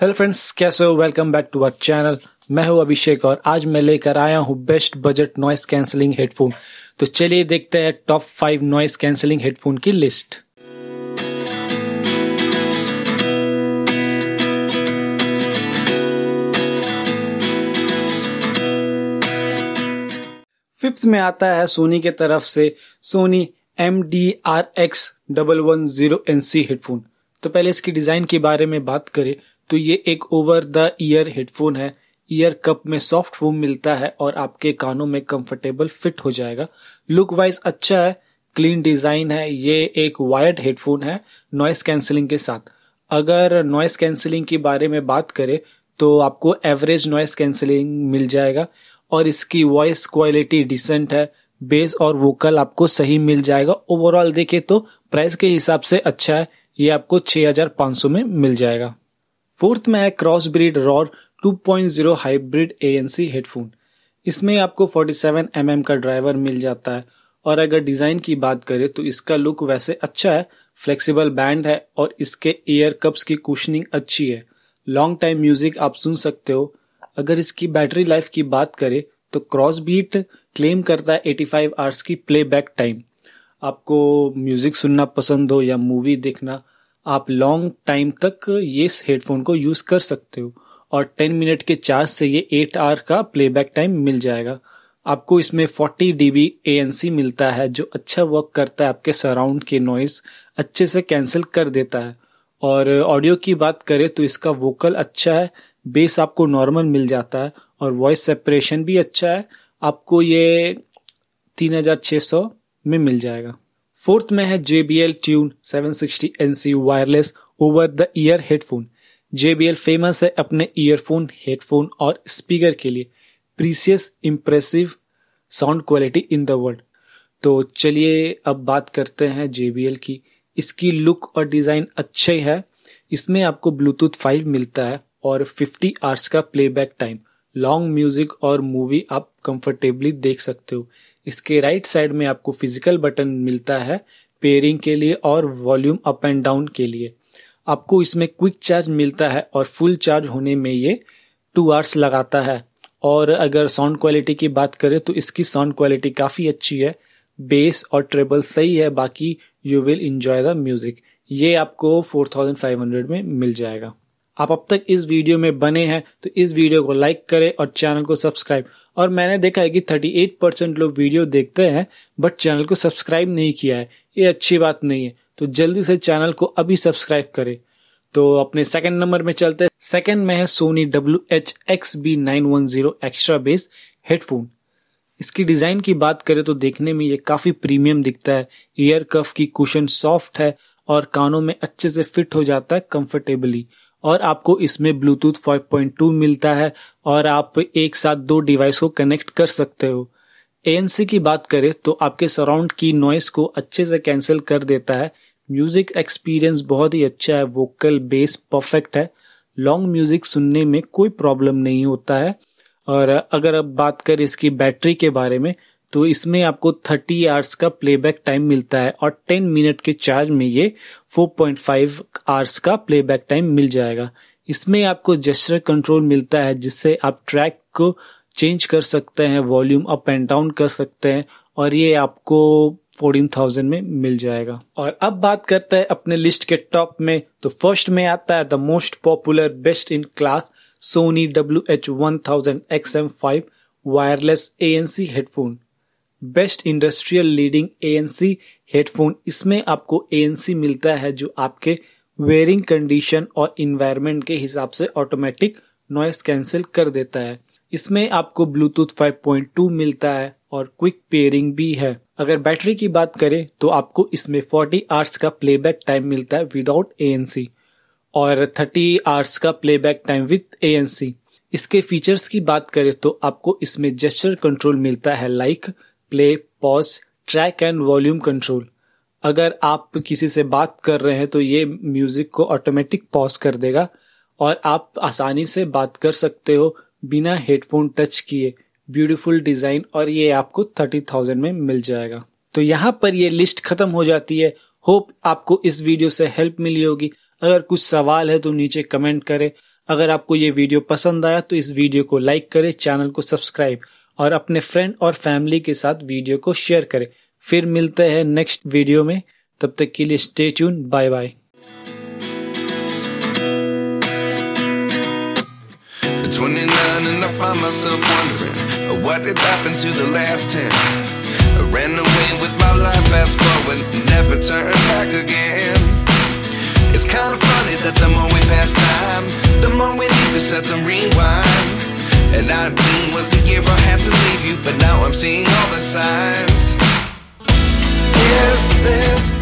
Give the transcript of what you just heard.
hello friends कैसे हो welcome back to our channel मैं हूं अभिषेक और आज मैं लेकर आया हूं best budget noise cancelling headphone तो चलिए देखते हैं top five noise cancelling headphone की लिस्ट फिफ्थ में आता है सोनी के तरफ से Sony M D R X double one zero N C headphone तो पहले इसकी डिजाइन के बारे में बात करें तो ये एक ओवर द ईयर हेडफोन है ईयर कप में सॉफ्ट फोम मिलता है और आपके कानों में कंफर्टेबल फिट हो जाएगा लुक वाइज अच्छा है क्लीन डिजाइन है ये एक वायर्ड हेडफोन है नॉइस कैंसिलिंग के साथ अगर नॉइस कैंसिलिंग के बारे में बात करें तो आपको एवरेज नॉइस कैंसिलिंग मिल जाएगा और इसकी वॉइस क्वालिटी डिसेंट है बेस और वोकल आपको सही मिल जाएगा ओवरऑल देखें तो प्राइस के हिसाब से अच्छा है ये आपको 6500 में मिल जाएगा फोर्थ में है cross breed roar 2.0 hybrid C headphone इसमें आपको 47 mm का ड्राइवर मिल जाता है और अगर डिज़ाइन की बात करें तो इसका लुक वैसे अच्छा है फ्लेक्सिबल बैंड है और इसके ईयर कप्स की कुशनिंग अच्छी है लॉन्ग टाइम म्यूजिक आप सुन सकते हो अगर इसकी बैटरी लाइफ की बात करें तो क्रॉस बीट क्लेम करता है 85 आवर्स की प्लेबैक टाइम आपको म्यूजिक सुनना पसंद हो या मूवी देखना आप लॉन्ग टाइम तक ये हेडफोन को यूज कर सकते हो और 10 मिनट के चार्ज से ये 8 आर का प्लेबैक टाइम मिल जाएगा आपको इसमें 40 डीबी ए मिलता है जो अच्छा वर्क करता है आपके सराउंड के नॉइज अच्छे से कैंसिल कर देता है और ऑडियो की बात करें तो इसका वोकल अच्छा है बेस आपको नॉर्मल मिल जाता है और वॉइस सेपरेशन भी अच्छा है आपको ये तीन में मिल जाएगा फोर्थ में है JBL Tune tune 760NC wireless over the ear headphone JBL famous है अपने ईयरफोन हेडफोन और स्पीकर के लिए precious impressive sound quality in the world तो चलिए अब बात करते हैं JBL की इसकी लुक और डिज़ाइन अच्छे है इसमें आपको ब्लूटूथ फाइव मिलता है और 50 आर्स का प्लेबैक टाइम लॉन्ग म्यूजिक और मूवी आप कंफर्टेबली देख सकते हो इसके राइट साइड में आपको फिजिकल बटन मिलता है पेयरिंग के लिए और वॉल्यूम अप एंड डाउन के लिए आपको इसमें क्विक चार्ज मिलता है और फुल चार्ज होने में ये टू आवर्स लगाता है और अगर साउंड क्वालिटी की बात करें तो इसकी साउंड क्वालिटी काफ़ी अच्छी है बेस और ट्रेबल सही है बाकी you will enjoy the music ये आपको हंड्रेड में मिल जाएगा आप अब तक इस वीडियो में बने हैं तो इस वीडियो को लाइक करें और चैनल को सब्सक्राइब और मैंने देखा है कि 38 परसेंट लोग वीडियो देखते हैं बट चैनल को सब्सक्राइब नहीं किया है ये अच्छी बात नहीं है तो जल्दी से चैनल को अभी सब्सक्राइब करें तो अपने सेकंड नंबर में चलते हैं सेकंड में है Sony W H X B nine one zero extra bass headphone इसकी डिज़ाइन की बात करें तो देखने में ये काफ़ी प्रीमियम दिखता है ईयर कफ की कुशन सॉफ्ट है और कानों में अच्छे से फिट हो जाता है कंफर्टेबली और आपको इसमें ब्लूटूथ 5.2 मिलता है और आप एक साथ दो डिवाइस को कनेक्ट कर सकते हो ए की बात करें तो आपके सराउंड की नॉइस को अच्छे से कैंसिल कर देता है म्यूजिक एक्सपीरियंस बहुत ही अच्छा है वोकल बेस परफेक्ट है लॉन्ग म्यूजिक सुनने में कोई प्रॉब्लम नहीं होता है और अगर अब बात करें इसकी बैटरी के बारे में तो इसमें आपको 30 आवर्स का प्लेबैक टाइम मिलता है और 10 मिनट के चार्ज में ये 4.5 आवर्स का प्लेबैक टाइम मिल जाएगा इसमें आपको जेस्टर कंट्रोल मिलता है जिससे आप ट्रैक को चेंज कर सकते हैं वॉल्यूम अप एंड डाउन कर सकते हैं और ये आपको फोर्टीन थाउजेंड में मिल जाएगा और अब बात करते हैं अपने लिस्ट के टॉप में तो फर्स्ट में आता है the most popular best in class Sony W H one thousand X M five wireless A N C headphone best industrial leading ANC headphone इसमें आपको एएनसी मिलता है जो आपके वेयरिंग कंडीशन और इन्वायरमेंट के हिसाब से ऑटोमेटिक नॉइस कैंसिल कर देता है इसमें आपको ब्लूटूथ 5.2 मिलता है और क्विक पेयरिंग भी है अगर बैटरी की बात करें तो आपको इसमें 40 आवर्स का प्लेबैक टाइम मिलता है विदाउट एएनसी और 30 आवर्स का प्लेबैक टाइम विद एएनसी इसके फीचर्स की बात करें तो आपको इसमें जेस्चर कंट्रोल मिलता है like play pause track and volume control अगर आप किसी से बात कर रहे हैं तो ये म्यूजिक को ऑटोमेटिक पॉज कर देगा और आप आसानी से बात कर सकते हो बिना हेडफोन टच किए ब्यूटीफुल डिजाइन और ये आपको थर्टी थाउजेंड में मिल जाएगा तो यहाँ पर ये लिस्ट खत्म हो जाती है होप आपको इस वीडियो से हेल्प मिली होगी अगर कुछ सवाल है तो नीचे कमेंट करें अगर आपको ये वीडियो पसंद आया तो इस वीडियो को लाइक करें चैनल को सब्सक्राइब और अपने फ्रेंड और फैमिली के साथ वीडियो को शेयर करें फिर मिलते हैं नेक्स्ट वीडियो में तब तक के लिए stay tune bye bye what did happen to the last 10 I ran away with my life fast forward never turned back again it's kind of funny that the more we pass time the more we need to set them rewind And 19 was the year I had to leave you But now I'm seeing all the signs Is this